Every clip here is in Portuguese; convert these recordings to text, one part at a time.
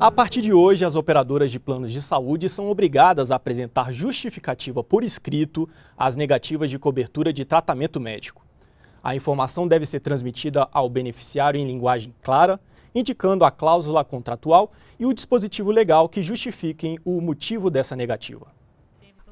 A partir de hoje, as operadoras de planos de saúde são obrigadas a apresentar justificativa por escrito às negativas de cobertura de tratamento médico. A informação deve ser transmitida ao beneficiário em linguagem clara, indicando a cláusula contratual e o dispositivo legal que justifiquem o motivo dessa negativa.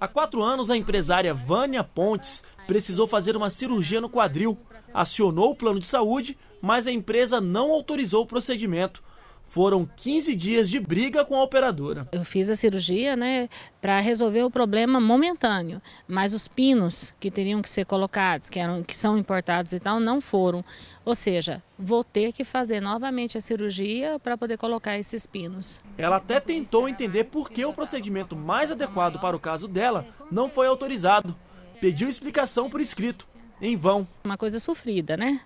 Há quatro anos, a empresária Vânia Pontes precisou fazer uma cirurgia no quadril. Acionou o plano de saúde, mas a empresa não autorizou o procedimento foram 15 dias de briga com a operadora. Eu fiz a cirurgia, né, para resolver o problema momentâneo, mas os pinos que teriam que ser colocados, que eram que são importados e tal, não foram. Ou seja, vou ter que fazer novamente a cirurgia para poder colocar esses pinos. Ela até tentou entender por que o procedimento mais adequado para o caso dela não foi autorizado. Pediu explicação por escrito em vão. Uma coisa sofrida, né?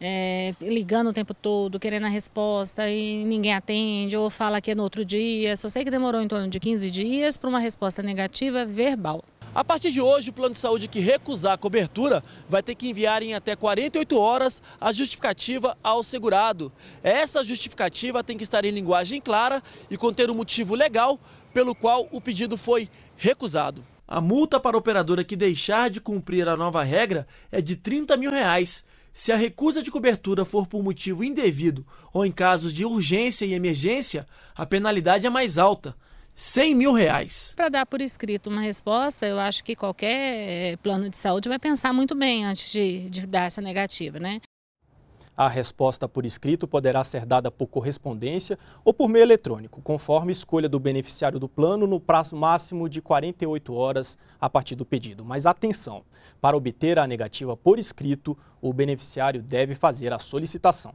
É, ligando o tempo todo, querendo a resposta e ninguém atende, ou fala que é no outro dia. Só sei que demorou em torno de 15 dias para uma resposta negativa verbal. A partir de hoje, o plano de saúde que recusar a cobertura vai ter que enviar em até 48 horas a justificativa ao segurado. Essa justificativa tem que estar em linguagem clara e conter o um motivo legal pelo qual o pedido foi recusado. A multa para a operadora que deixar de cumprir a nova regra é de 30 mil reais. Se a recusa de cobertura for por motivo indevido ou em casos de urgência e emergência, a penalidade é mais alta. 100 mil reais. Para dar por escrito uma resposta, eu acho que qualquer eh, plano de saúde vai pensar muito bem antes de, de dar essa negativa, né? A resposta por escrito poderá ser dada por correspondência ou por meio eletrônico, conforme escolha do beneficiário do plano no prazo máximo de 48 horas a partir do pedido. Mas atenção, para obter a negativa por escrito, o beneficiário deve fazer a solicitação.